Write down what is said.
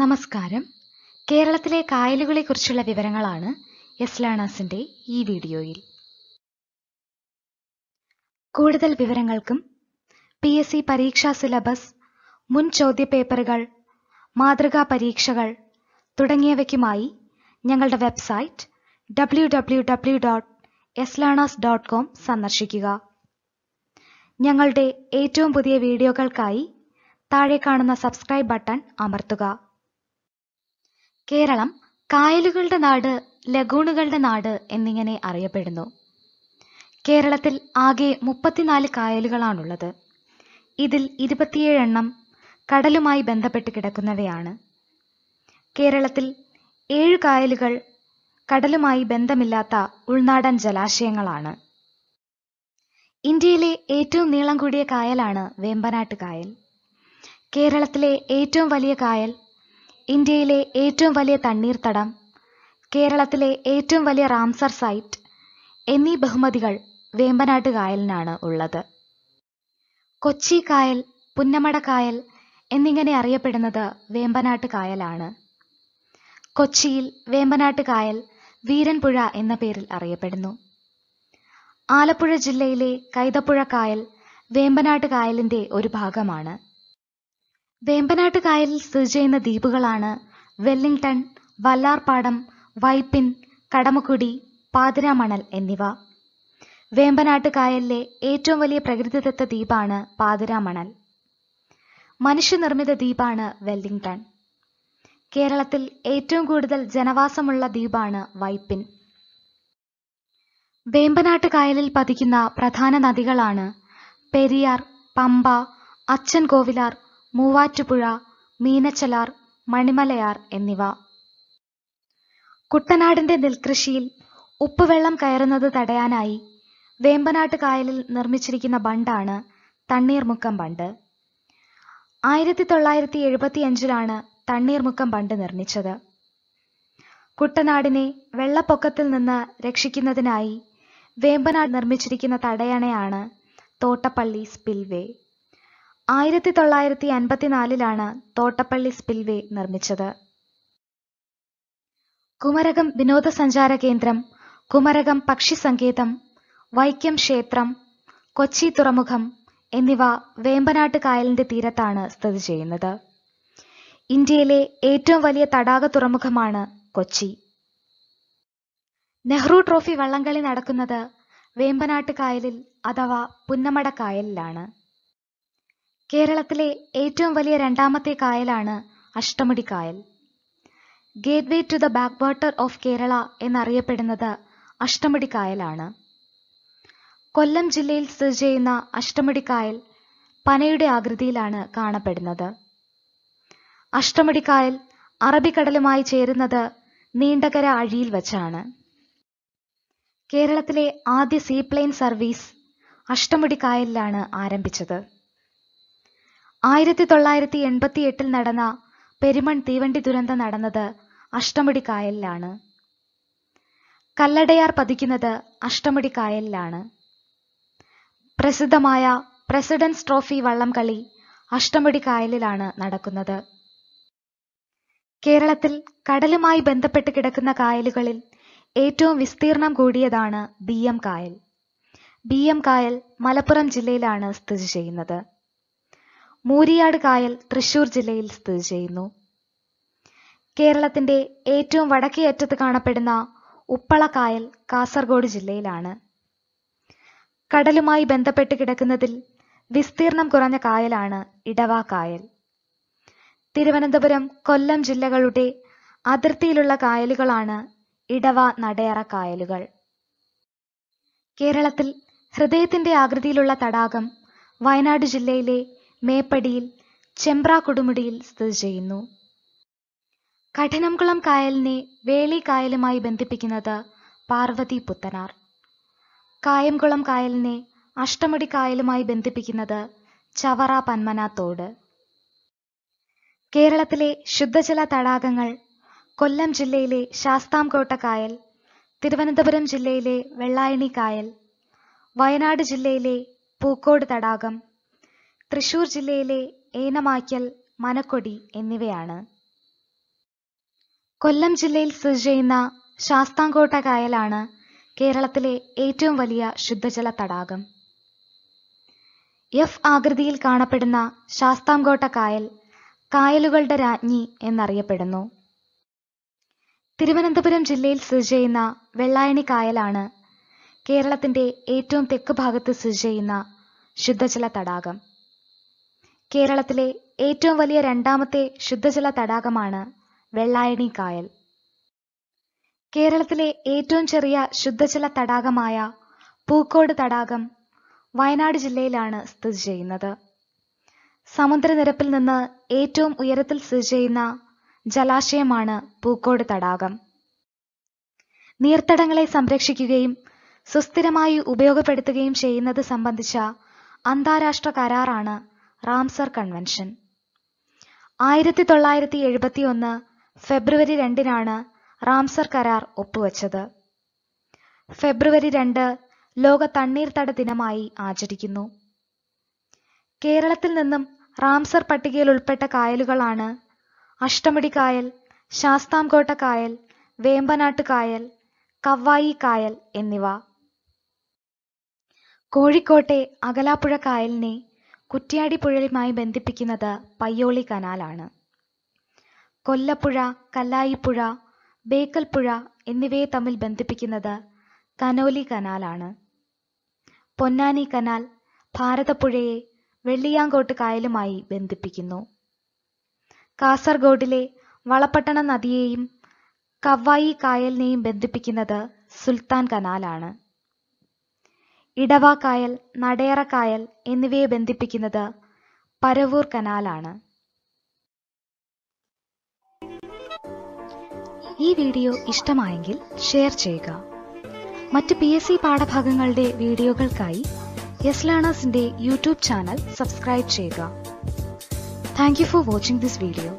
നമസ്കാരം കേരളത്തിലെ കായലുകളെക്കുറിച്ചുള്ള വിവരങ്ങളാണ് എസ്ലാണാസിന്റെ ഈ വീഡിയോയിൽ കൂടുതൽ വിവരങ്ങൾക്കും പി എസ് സി പരീക്ഷാ സിലബസ് മുൻ ചോദ്യപേപ്പറുകൾ മാതൃകാ പരീക്ഷകൾ തുടങ്ങിയവയ്ക്കുമായി ഞങ്ങളുടെ website W W W dot dot com സന്ദർശിക്കുക ഞങ്ങളുടെ ഏറ്റവും പുതിയ വീഡിയോകൾക്കായി താഴെ കാണുന്ന സബ്സ്ക്രൈബ് ബട്ടൺ അമർത്തുക കേരളം കായലുകളുടെ നാട് ലഗൂണുകളുടെ നാട് എന്നിങ്ങനെ അറിയപ്പെടുന്നു കേരളത്തിൽ ആകെ മുപ്പത്തിനാല് കായലുകളാണുള്ളത് ഇതിൽ ഇരുപത്തിയേഴ് എണ്ണം കടലുമായി ബന്ധപ്പെട്ട് കിടക്കുന്നവയാണ് കേരളത്തിൽ ഏഴ് കായലുകൾ കടലുമായി ബന്ധമില്ലാത്ത ഉൾനാടൻ ജലാശയങ്ങളാണ് ഇന്ത്യയിലെ ഏറ്റവും നീളം കൂടിയ കായലാണ് വേമ്പനാട്ട് കായൽ കേരളത്തിലെ ഏറ്റവും വലിയ കായൽ ഇന്ത്യയിലെ ഏറ്റവും വലിയ തണ്ണീർത്തടം കേരളത്തിലെ ഏറ്റവും വലിയ റാംസർ സൈറ്റ് എന്നീ ബഹുമതികൾ വേമ്പനാട്ട് കായലിനാണ് ഉള്ളത് കൊച്ചി കായൽ പുന്നമട കായൽ എന്നിങ്ങനെ അറിയപ്പെടുന്നത് വേമ്പനാട്ട് കായലാണ് കൊച്ചിയിൽ വേമ്പനാട്ട് കായൽ വീരൻപുഴ എന്ന പേരിൽ അറിയപ്പെടുന്നു ആലപ്പുഴ ജില്ലയിലെ കൈതപ്പുഴ കായൽ വേമ്പനാട്ട് കായലിന്റെ ഒരു ഭാഗമാണ് വേമ്പനാട്ട് കായലിൽ സ്ഥിതി ചെയ്യുന്ന ദ്വീപുകളാണ് വെല്ലിംഗ്ടൺ വല്ലാർപാടം വൈപ്പിൻ കടമക്കുടി പാതിരാമണൽ എന്നിവ വേമ്പനാട്ട് കായലിലെ ഏറ്റവും വലിയ പ്രകൃതിദത്ത ദ്വീപാണ് പാതിരാമണൽ മനുഷ്യനിർമ്മിത ദ്വീപാണ് വെല്ലിംഗ്ടൺ കേരളത്തിൽ ഏറ്റവും കൂടുതൽ ജനവാസമുള്ള ദ്വീപാണ് വൈപ്പിൻ വേമ്പനാട്ട് കായലിൽ പതിക്കുന്ന പ്രധാന നദികളാണ് പെരിയാർ പമ്പ അച്ഛൻ കോവിലാർ മൂവാറ്റുപുഴ മീനച്ചലാർ മണിമലയാർ എന്നിവ കുട്ടനാടിന്റെ നെൽകൃഷിയിൽ ഉപ്പുവെള്ളം കയറുന്നത് തടയാനായി വേമ്പനാട്ട് കായലിൽ നിർമ്മിച്ചിരിക്കുന്ന ബണ്ടാണ് തണ്ണീർമുക്കം ബണ്ട് ആയിരത്തി തൊള്ളായിരത്തി അഞ്ചിലാണ് തണ്ണീർമുക്കം ബണ്ട് നിർമ്മിച്ചത് കുട്ടനാടിനെ വെള്ളപ്പൊക്കത്തിൽ നിന്ന് രക്ഷിക്കുന്നതിനായി വേമ്പനാട് നിർമ്മിച്ചിരിക്കുന്ന തടയണയാണ് തോട്ടപ്പള്ളി സ്പിൽവേ ആയിരത്തി തൊള്ളായിരത്തി അൻപത്തിനാലിലാണ് തോട്ടപ്പള്ളി സ്പിൽവേ നിർമ്മിച്ചത് കുമരകം വിനോദസഞ്ചാര കേന്ദ്രം കുമരകം പക്ഷി സങ്കേതം വൈക്കം ക്ഷേത്രം കൊച്ചി തുറമുഖം എന്നിവ വേമ്പനാട്ട് കായലിന്റെ തീരത്താണ് സ്ഥിതി ചെയ്യുന്നത് ഇന്ത്യയിലെ ഏറ്റവും വലിയ തടാക തുറമുഖമാണ് കൊച്ചി നെഹ്റു ട്രോഫി വള്ളംകളി നടക്കുന്നത് വേമ്പനാട്ട് കായലിൽ അഥവാ പുന്നമട കായലിലാണ് കേരളത്തിലെ ഏറ്റവും വലിയ രണ്ടാമത്തെ കായലാണ് അഷ്ടമുടി കായൽ gateway to the back water of Kerala എന്നറിയപ്പെടുന്നത് അഷ്ടമുടി കായലാണ് കൊല്ലം ജില്ലയിൽ സ്ഥിതി ചെയ്യുന്ന അഷ്ടമുടി കായൽ പനയുടെ ആകൃതിയിലാണ് കാണപ്പെടുന്നത് അഷ്ടമുടി കായൽ അറബിക്കടലുമായി ചേരുന്നത് നീണ്ടകര അഴിയിൽ വച്ചാണ് കേരളത്തിലെ ആദ്യ സീപ്ലെയിൻ സർവീസ് അഷ്ടമുടി കായലിലാണ് ആരംഭിച്ചത് ആയിരത്തി തൊള്ളായിരത്തി എട്ടിൽ നടന്ന പെരുമൺ തീവണ്ടി ദുരന്തം നടന്നത് അഷ്ടമുടി കായലിലാണ് കല്ലടയാർ പതിക്കുന്നത് അഷ്ടമുടി കായലിലാണ് പ്രസിദ്ധമായ പ്രസിഡൻസ് ട്രോഫി വള്ളംകളി അഷ്ടമുടി കായലിലാണ് നടക്കുന്നത് കേരളത്തിൽ കടലുമായി ബന്ധപ്പെട്ട് കിടക്കുന്ന കായലുകളിൽ ഏറ്റവും വിസ്തീർണം കൂടിയതാണ് ബി എം കായൽ ബി എം കായൽ മലപ്പുറം ജില്ലയിലാണ് സ്ഥിതി ചെയ്യുന്നത് മൂരിയാട് കായൽ തൃശൂർ ജില്ലയിൽ സ്ഥിതി ചെയ്യുന്നു കേരളത്തിന്റെ ഏറ്റവും വടക്കേ അറ്റത്ത് കാണപ്പെടുന്ന ഉപ്പള കായൽ കാസർഗോഡ് ജില്ലയിലാണ് കടലുമായി ബന്ധപ്പെട്ട് കിടക്കുന്നതിൽ വിസ്തീർണം കുറഞ്ഞ കായലാണ് ഇടവാ കായൽ തിരുവനന്തപുരം കൊല്ലം ജില്ലകളുടെ അതിർത്തിയിലുള്ള കായലുകളാണ് ഇടവ നടയറ കായലുകൾ കേരളത്തിൽ ഹൃദയത്തിന്റെ ആകൃതിയിലുള്ള തടാകം വയനാട് ജില്ലയിലെ മേപ്പടിയിൽ ചെമ്പ്ര കൊടുമുടിയിൽ സ്ഥിതി ചെയ്യുന്നു കഠിനംകുളം കായലിനെ വേളി കായലുമായി ബന്ധിപ്പിക്കുന്നത് പാർവതി പുത്തനാർ കായംകുളം കായലിനെ അഷ്ടമുടി കായലുമായി ബന്ധിപ്പിക്കുന്നത് ചവറ പന്മന തോട് കേരളത്തിലെ ശുദ്ധജല തടാകങ്ങൾ കൊല്ലം ജില്ലയിലെ ശാസ്താംകോട്ട കായൽ തിരുവനന്തപുരം ജില്ലയിലെ വെള്ളായണി കായൽ വയനാട് ജില്ലയിലെ പൂക്കോട് തടാകം തൃശൂർ ജില്ലയിലെ ഏനമാക്കൽ മനക്കൊടി എന്നിവയാണ് കൊല്ലം ജില്ലയിൽ സ്ഥിതി ചെയ്യുന്ന ശാസ്താംകോട്ട കായലാണ് കേരളത്തിലെ ഏറ്റവും വലിയ ശുദ്ധജല തടാകം എഫ് ആകൃതിയിൽ കാണപ്പെടുന്ന ശാസ്താംകോട്ട കായൽ കായലുകളുടെ രാജ്ഞി എന്നറിയപ്പെടുന്നു തിരുവനന്തപുരം ജില്ലയിൽ സ്ഥിതി ചെയ്യുന്ന വെള്ളായണി കായലാണ് കേരളത്തിന്റെ ഏറ്റവും തെക്ക് ഭാഗത്ത് സ്ഥിതി ചെയ്യുന്ന ശുദ്ധജല തടാകം കേരളത്തിലെ ഏറ്റവും വലിയ രണ്ടാമത്തെ ശുദ്ധജല തടാകമാണ് വെള്ളായണി കായൽ കേരളത്തിലെ ഏറ്റവും ചെറിയ ശുദ്ധജല തടാകമായ പൂക്കോട് തടാകം വയനാട് ജില്ലയിലാണ് സ്ഥിതി ചെയ്യുന്നത് സമുദ്രനിരപ്പിൽ നിന്ന് ഏറ്റവും ഉയരത്തിൽ സ്ഥിതി ചെയ്യുന്ന ജലാശയമാണ് പൂക്കോട് തടാകം നീർത്തടങ്ങളെ സംരക്ഷിക്കുകയും സുസ്ഥിരമായി ഉപയോഗപ്പെടുത്തുകയും ചെയ്യുന്നത് സംബന്ധിച്ച അന്താരാഷ്ട്ര കരാറാണ് റാംസർ കൺവെൻഷൻ ആയിരത്തി തൊള്ളായിരത്തി എഴുപത്തി ഒന്ന് ഫെബ്രുവരി രണ്ടിനാണ് റാംസർ കരാർ ഒപ്പുവച്ചത് ഫെബ്രുവരി രണ്ട് ലോക തണ്ണീർത്തട ദിനമായി ആചരിക്കുന്നു കേരളത്തിൽ നിന്നും റാംസർ പട്ടികയിൽ ഉൾപ്പെട്ട കായലുകളാണ് അഷ്ടമുടി കായൽ ശാസ്താംകോട്ട കായൽ വേമ്പനാട്ട് കായൽ കവ്വായി കായൽ എന്നിവ കോഴിക്കോട്ടെ അകലാപ്പുഴ കായലിനെ കുറ്റ്യാടി പുഴയുമായി ബന്ധിപ്പിക്കുന്നത് പയ്യോളി കനാലാണ് കൊല്ലപ്പുഴ കല്ലായിപ്പുഴ ബേക്കൽപ്പുഴ എന്നിവയെ തമ്മിൽ ബന്ധിപ്പിക്കുന്നത് കനോലി കനാലാണ് പൊന്നാനി കനാൽ ഭാരതപ്പുഴയെ വെള്ളിയാങ്കോട്ട് കായലുമായി ബന്ധിപ്പിക്കുന്നു കാസർഗോഡിലെ വളപ്പട്ടണ നദിയെയും കവ്വായി കായലിനെയും ബന്ധിപ്പിക്കുന്നത് സുൽത്താൻ കനാലാണ് ഇടവാക്കായൽ നടയറക്കായൽ എന്നിവയെ ബന്ധിപ്പിക്കുന്നത് പരവൂർ കനാലാണ് ഈ വീഡിയോ ഇഷ്ടമായെങ്കിൽ ഷെയർ ചെയ്യുക മറ്റ് പി എസ് സി പാഠഭാഗങ്ങളുടെ വീഡിയോകൾക്കായി യെസ് ലേണേഴ്സിന്റെ യൂട്യൂബ് ചാനൽ സബ്സ്ക്രൈബ് ചെയ്യുക thank you for watching this video